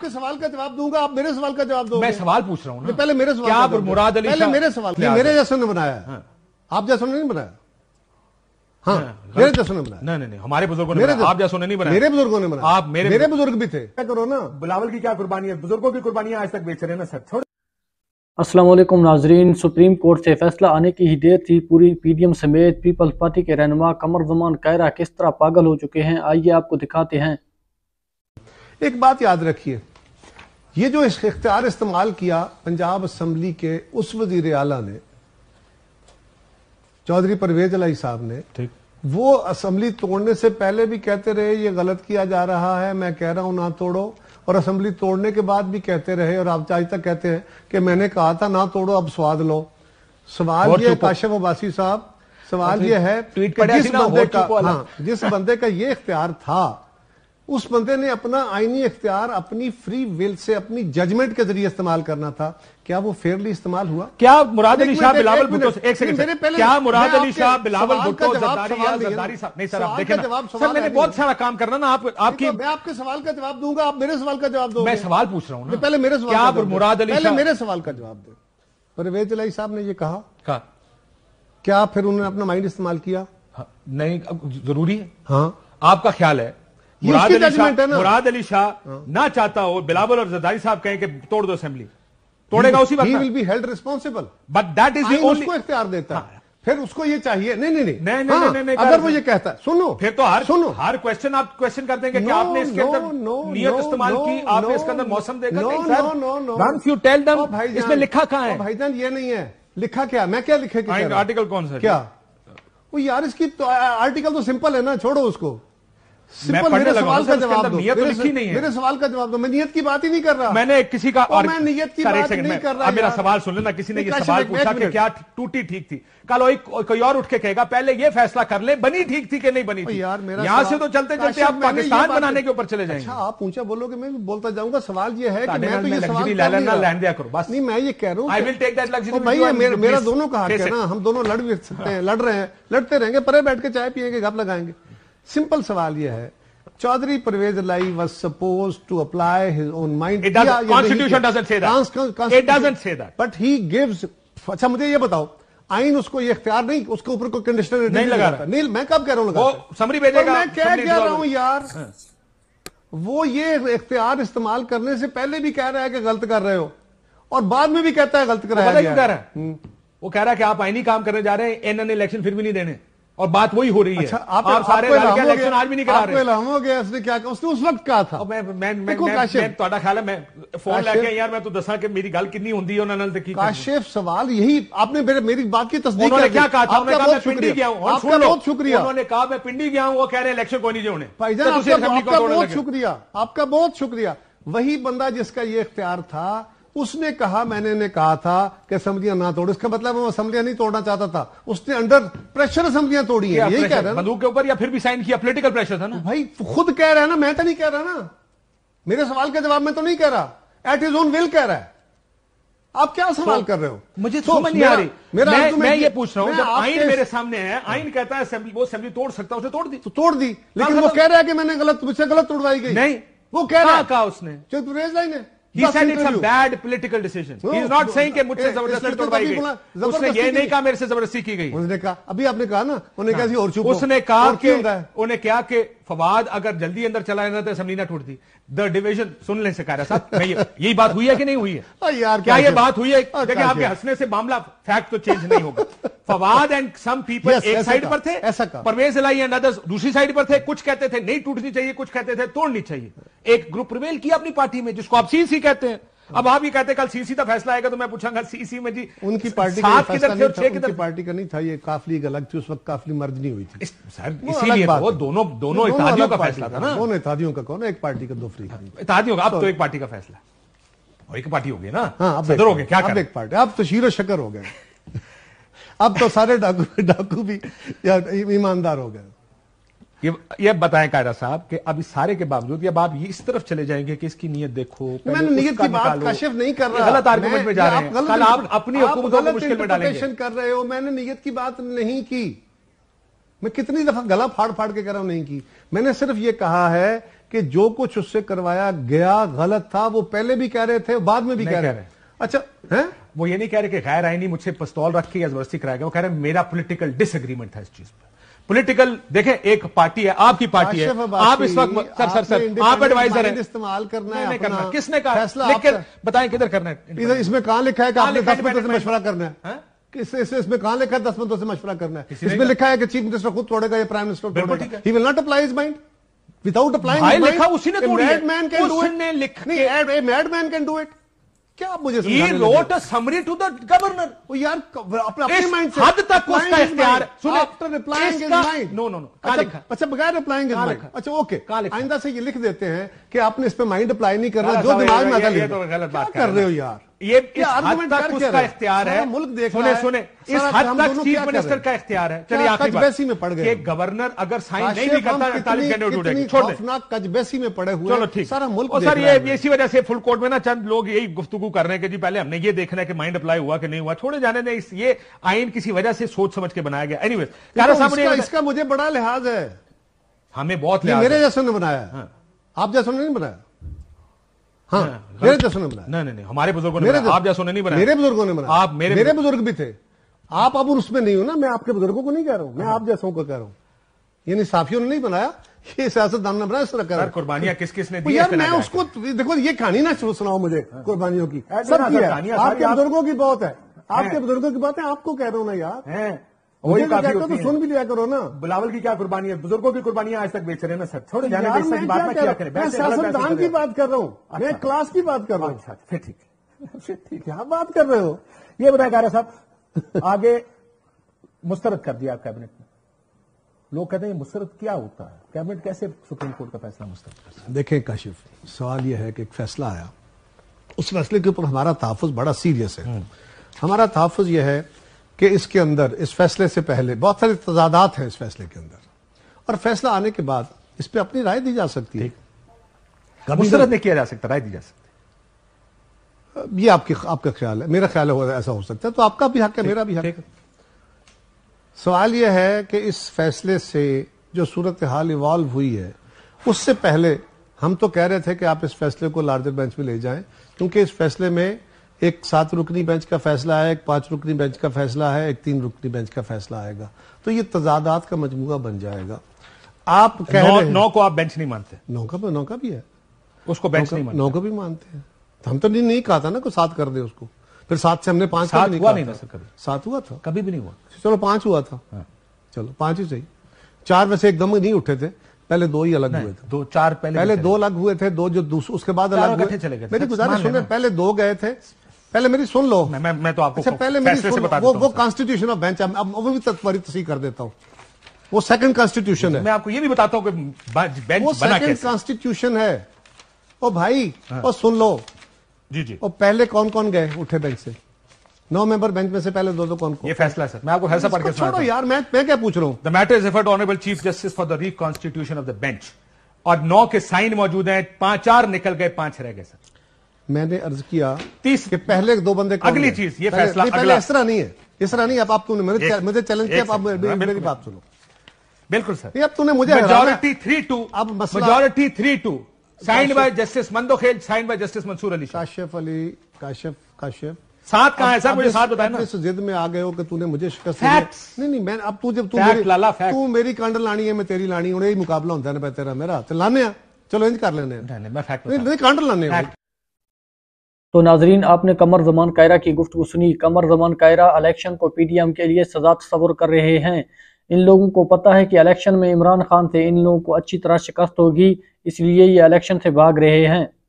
आपके सवाल का जवाब दूंगा आप मेरे सवाल का जवाब दो मैं सवाल पूछ रहा हूँ पहले मेरे सवाल आप मुराद अली पहले मेरे सवाल मेरे जैसे ने बनाया हाँ। आप ने नहीं बनाया हाँ, हाँ, हाँ मेरे जैसों ने बनाया नहीं नहीं हमारे बुजुर्गों ने आप जैसों ने नहीं बनाया मेरे बुजुर्गों ने बनाया आप मेरे मेरे बुजुर्ग भी थे क्या करो ना की क्या कुर्बानी है बुजुर्गों की कुर्बानियां आज तक बेच रहे ना सर छोड़ असलम नाजरीन सुप्रीम कोर्ट से फैसला आने की ही देर थी पूरी पीडीएम समेत पीपल्स पार्टी के रहनमा कमर जमान कायरा किस तरह पागल हो चुके हैं आइए आपको दिखाते हैं एक बात याद रखिए ये जो इख्तियार इस्तेमाल किया पंजाब असम्बली के उस वजीर आला ने चौधरी परवेज अलाई साहब ने ठीक वो असम्बली तोड़ने से पहले भी कहते रहे ये गलत किया जा रहा है मैं कह रहा हूं ना तोड़ो और असम्बली तोड़ने के बाद भी कहते रहे और आप आज तक कहते हैं कि मैंने कहा था ना तोड़ो अब स्वाद लो सवाल ये काशिफ अबासी साहब सवाल अच्छा, ये है जिस बंदे का हाँ जिस बंदे का ये इख्तियार था उस बंदे ने अपना आईनी इख्तियार अपनी फ्री विल से अपनी जजमेंट के जरिए इस्तेमाल करना था क्या वो फेयरली इस्तेमाल हुआ क्या मुराद अली शाह बिलावल भुट्टो एक सेकंड क्या मुराद अली शाह बिलावल साहब जवाब मैंने बहुत सारा काम करना ना आप आपकी तो मैं आपके सवाल का जवाब दूंगा आप मेरे सवाल का जवाब दो मैं सवाल पूछ रहा हूँ पहले मेरे सवाल मुराद अली पहले मेरे सवाल का जवाब दो परवेज अली साहब ने ये कहा क्या फिर उन्होंने अपना माइंड इस्तेमाल किया हाँ, नहीं जरूरी है हाँ आपका ख्याल है मुराद अली शाह मुराद अली शाह ना चाहता हो बिलावल और जदारी साहब कहें कि तोड़ दो असेंबली तोड़ेगा उसी वक्त will be held responsible but that is उसको इख्तियार देता है हाँ। फिर उसको ये चाहिए नहीं नहीं नहीं नहीं नहीं, हाँ, नहीं, नहीं अगर वो ये कहता है सुनो फिर तो हर सुनो हर क्वेश्चन आप क्वेश्चन कर देंगे कि आपने इसके अंदर नियत इस्तेमाल की आपने इसके अंदर मौसम देखा no no you tell them इसमें लिखा कहां है भाईजान ये नहीं है लिखा क्या मैं क्या लिखे आर्टिकल कौन सा क्या वो यार इसकी आर्टिकल तो सिंपल तो है ना छोड़ो उसको सवाल का जवाब दो तो नहीं मेरे सवाल का जवाब दो मैं की बात ही नहीं कर रहा मैंने किसी का की बात नहीं कर रहा मेरा सवाल सुन लेना किसी ने सवाल पूछा क्या टूटी ठीक थी कल कोई और उठ के कहेगा पहले ये फैसला कर ले बनी ठीक थी कि नहीं बनी थी यार मेरा यहां से तो चलते चलते आप पाकिस्तान बनाने के ऊपर चले जाएंगे अच्छा, आप पूछा बोलोगे मैं बोलता जाऊंगा सवाल ये है कि मैं तो ये सवाल कह रहा हूँ I will take that luxury मेरा दोनों का हम दोनों लड़ भी सकते हैं लड़ रहे हैं लड़ते रहेंगे परे बैठ के चाय पियेंगे गप लगाएंगे सिंपल सवाल यह है Chaudhry Pervez Elahi was suppose to apply his own mind constitution but he constitution अच्छा मुझे ये बताओ आइन उसको ये इख्तियार नहीं उसके ऊपर कोई कंडीशनर नहीं, नहीं लगा रहा नहीं मैं कब कह रहा हूँ लगा समरी भेजेगा मैं क्या कह रहा हूँ यार हाँ। वो ये इख्तियार इस्तेमाल करने से पहले भी कह रहा है कि गलत कर रहे हो और बाद में भी कहता है गलत कर रहा है हम्म। वो कह रहा है कि आप आईनी काम करने जा रहे हैं एन इलेक्शन फिर भी नहीं देने और बात वही हो रही अच्छा, है आप, सारे इलेक्शन आज भी नहीं करा रहे हम हो गए उसने क्या उसने उस वक्त कहा था मैं मैं मैं मैं तो ख्याल है मैं फोन लेके यार मैं तो दसा ਦੱਸਾਂ मेरी गल कितनी होंगी उन्होंने ਹੈ ਉਹਨਾਂ ਨਾਲ ਤੇ ਕੀ ਕਾਸ਼ਿਫ ਸਵਾਲ ਯਹੀ ਆਪਨੇ ਮੇਰੇ ਮੇਰੀ उन्होंने क्या कहा था मैं पिंडी गया हूं आपका बहुत शुक्रिया उन्होंने कहा मैं पिंडी गया हूं वो कह रहे इलेक्शन को नहीं जोने भाईजान तो आपका बहुत शुक्रिया आपका बहुत शुक्रिया वही बंदा जिसका ये इख्तियार था उसने कहा मैंने ने कहा था कि असम्बलियां ना तोड़ इसका मतलब वो असम्बलियां नहीं तोड़ना चाहता था उसने अंडर प्रेशर असम्बलियां तोड़ी है यही कह रहा है के ऊपर या फिर भी साइन किया पॉलिटिकल प्रेशर था ना भाई खुद कह रहा है ना मैं तो नहीं कह रहा ना मेरे सवाल के जवाब में तो नहीं कह रहा एट इज ओन विल कह रहा है आप क्या तो सवाल कर रहे हो मुझे तो समझ नहीं आ रही मेरा मैं, मैं ये पूछ रहा हूं जब आइन मेरे सामने है आइन कहता है असेंबली वो असेंबली तोड़ सकता है उसे तोड़ दी तो तोड़ दी हाँ, लेकिन वो कह रहा है कि मैंने गलत मुझसे गलत तोड़वाई गई नहीं वो कह रहा हाँ, कहा उसने जो रेज लाइन है He said it's a bad political decision. No, he is not no, saying कि मुझसे जबरदस्ती तोड़वाई गई। उसने ये नहीं कहा मेरे से जबरदस्ती की गई। उसने कहा अभी आपने कहा ना उन्हें कैसी हाँ। और चुप उसने कहा कि उन्हें क्या कि फवाद अगर जल्दी अंदर चला जाता तो असेंबली ना टूटती द डिवीजन सुन लें सकारा साहब यही बात हुई है कि नहीं हुई है हाँ यार क्या ये बात हुई है अच्छा, देखिए आपके अच्छा। हंसने से मामला फैक्ट तो चेंज नहीं होगा फवाद एंड सम पीपल एक साइड पर थे ऐसा परवेज इलाई एंड अदर्स दूसरी साइड पर थे कुछ कहते थे नहीं टूटनी चाहिए कुछ कहते थे तोड़नी चाहिए एक ग्रुप प्रिवेल किया अपनी पार्टी में जिसको आप सीसी कहते हैं अब आप ये कहते कल सीसी का फैसला आएगा तो मैं पूछा सीसी में जी उनकी पार्टी का नहीं था, था, छह था, पार्टी का नहीं था ये काफली अलग थी उस वक्त काफली मर्ज नहीं हुई थी इसीलिए तो वो दोनों दोनों इतिहादियों का फैसला था ना दोनों इतिहादियों का कौन एक पार्टी का दो फ्री हाँ, इतिहादियों का अब तो, तो- एक पार्टी का फैसला और एक पार्टी हो गई ना हाँ, अब हो गए क्या अब एक पार्टी अब तो शीरो शकर हो गए अब तो सारे डाकू डाकू भी ईमानदार हो गए ये ये बताएं कायरा साहब कि अब इस सारे के बावजूद अब आप इस तरफ चले जाएंगे कि इसकी नीयत देखो मैंने नीयत की बात कशिफ नहीं कर रहा गलत आर्गुमेंट में जा रहे हैं कल आप अपनी हुकूमत को मुश्किल में डालेंगे कर रहे हो मैंने नीयत की बात नहीं की मैं कितनी दफा गला फाड़ फाड़ के कर रहा हूं नहीं की मैंने सिर्फ ये कहा है कि जो कुछ उससे करवाया गया गलत था वो पहले भी कह रहे थे बाद में भी कह रहे हैं अच्छा वो ये नहीं कह रहे कि गैर आईनी मुझसे पिस्तौल रख के या जबरदस्ती कराया गया वो कह रहे हैं मेरा पॉलिटिकल डिसएग्रीमेंट था इस चीज पर पॉलिटिकल देखें एक पार्टी है आपकी पार्टी है आप इस वक्त सर सर सर आप एडवाइजर हैं इस्तेमाल करना है करना किसने कहा लेकिन बताएं किधर करना है इधर इसमें कहा लिखा है कि आपने दस मिनट से मशवरा करना है हाँ? किस इस, इसमें कहा लिखा है दस मिनटों से मशवरा करना है इसमें लिखा है कि चीफ मिनिस्टर खुद तोड़ेगा या प्राइम मिनिस्टर तोड़ेगा he will not apply his mind without applying लिखा उसी ने madman can do it madman can do it क्या आप मुझे he wrote summary to the governor यार अपने अपने माइंड से हद तक उसका इख्तियार सुन after replying his mind no no no का लिखा अच्छा बगैर रिप्लाइंग इज माइंड अच्छा ओके आइंदा से ये लिख देते हैं कि आपने इस पे माइंड अप्लाई नहीं करना जो दिमाग में आता है ये तो गलत बात कर रहे हो यार ये इस हद तक उसका इख्तियार है मुल्क देख सुने सुने इस हद तक चीफ मिनिस्टर का इख्तियार है चलिए आखिरी बात में पड़ गए गवर्नर अगर साइन नहीं भी करता अड़तालीस घंटे उठेगी छोड़ दे कजबेसी में पड़े हुए चलो ठीक सारा मुल्क सर ये इसी वजह से फुल कोर्ट में ना चंद लोग यही गुफ्तु कर रहे हैं कि जी पहले हमने ये देखना है कि माइंड अप्लाई हुआ कि नहीं हुआ छोड़े जाने ने ये आइन किसी वजह से सोच समझ के बनाया गया एनीवे तो साहब इसका मुझे बड़ा लिहाज है हमें बहुत मेरे जैसे ने बनाया हाँ। आप जैसे ने नहीं बनाया हाँ मेरे चश्मे बनाया नहीं नहीं हमारे बुजुर्गों ने आप जैसों ने नहीं बनाया मेरे बुजुर्गों ने बनाया आप मेरे मेरे बुजुर्ग भी थे आप अब उसमें नहीं हो ना मैं आपके बुजुर्गों को नहीं कह रहा हूँ मैं हाँ। आप जैसों को कह रहा हूँ यानी साफियों ने नहीं बनाया ये सियासतदान ने बनाया सर कुर्बानियां किस किस ने दी यार मैं उसको देखो ये कहानी ना सुनाओ मुझे हाँ। कुर्बानियों की सब हाँ, की है आपके बुजुर्गों की बहुत है आपके बुजुर्गों की बातें आपको कह रहा हूँ ना यार वही काफी तो होती तो सुन भी लिया करो ना बिलावल की क्या कुर्बानी है बुजुर्गों की कुर्बानियां आज तक बेच रहे ना सर छोड़े जाने मैं क्या करें मैं की बात कर रहा हूँ अच्छा। मैं क्लास की बात कर रहा हूँ अच्छा ठीक फिर ठीक है आप बात कर रहे हो ये बताया कारा साहब आगे मुस्तरद कर दिया कैबिनेट ने लोग कहते हैं मुस्तरद क्या होता है कैबिनेट कैसे सुप्रीम कोर्ट का फैसला मुस्तरद देखें काशिफ सवाल यह है कि एक फैसला आया उस फैसले के ऊपर हमारा तहफ़ बड़ा सीरियस है हम्म। हमारा तहफ़ यह है कि इसके अंदर इस फैसले से पहले बहुत सारे तजादात हैं इस फैसले के अंदर और फैसला आने के बाद इस पर अपनी राय दी जा सकती है मुस्तरद नहीं किया जा सकता राय दी जा सकती ये आपकी आपका ख्याल है मेरा ख्याल है ऐसा हो सकता है तो आपका भी हक है मेरा भी हक है सवाल यह है कि इस फैसले से जो सूरत हाल इवॉल्व हुई है उससे पहले हम तो कह रहे थे कि आप इस फैसले को लार्जर बेंच में ले जाएं क्योंकि इस फैसले में एक सात रुकनी बेंच का फैसला है एक पांच रुकनी बेंच का फैसला है एक तीन रुकनी बेंच का फैसला आएगा तो ये तजादात का मजमू बन जाएगा आप कह नौ, नौ को आप बेंच नहीं मानते नौ का नौ का भी है उसको बेंच नहीं मानते नौ का भी मानते हैं तो हम तो नहीं, नहीं कहा था ना को सात कर दे उसको फिर सात से हमने पांच सात नहीं हुआ नहीं था सर कभी सात हुआ था कभी भी नहीं हुआ चलो पांच हुआ था हाँ। चलो पांच ही सही चार वैसे एकदम नहीं उठे थे पहले दो ही अलग हुए थे दो चार पहले पहले दो अलग हुए थे दो जो उसके बाद अलग हुए चले गए मेरी गुजारिश पहले दो गए थे पहले मेरी सुन लो मैं मैं, मैं तो आपको अच्छा, पहले मेरी सुन बता वो वो कॉन्स्टिट्यूशन ऑफ बेंच है अब वो भी तत्परित तस्वीर कर देता हूँ वो सेकंड कॉन्स्टिट्यूशन है मैं आपको ये भी बताता हूँ कि बेंच वो सेकंड कॉन्स्टिट्यूशन है ओ भाई हाँ। ओ सुन लो जी जी और पहले कौन कौन गए उठे बेंच से नौ मेंबर बेंच में से पहले दो दो कौन को ये फैसला सर मैं आपको फैसला पढ़ के छोड़ो यार मैं मैं क्या पूछ रहा हूँ the matter is effort honourable chief justice for the reconstitution of the bench और नौ के साइन मौजूद हैं पांच चार निकल गए पांच रह गए सर मैंने अर्ज किया तीस कि पहले दो बंदे अगली चीज ये फैसला नहीं, पहले इस तरह नहीं है इस तरह नहीं अब आप तुमने मुझे चैलेंज किया आप मेरी बात सुनो बिल्कुल सर ये अब तूने मुझे मेजोरिटी थ्री टू अब majority three two signed by justice Mandokhel signed by justice Mansoor Ali Kashif Ali Kashif Kashif साथ कहा है सर मुझे साथ बताया ना इस जिद में आ गए हो कि तूने मुझे शिकस्त नहीं नहीं मैं अब तू जब तू मेरी लाला तू मेरी कांड लानी है मैं तेरी लानी हूं यही मुकाबला होता है ना तेरा मेरा तो लाने चलो इंज कर लेने मैं फैक्ट नहीं कांड लाने तो नाजरीन आपने कमर जमान कायरा की गुफ्तु सुनी कमर जमान कायरा इलेक्शन को पी डी एम के लिए सजा तस्वर कर रहे हैं इन लोगों को पता है कि इलेक्शन में इमरान खान थे इन लोगों को अच्छी तरह शिकस्त होगी इसलिए ये इलेक्शन से भाग रहे हैं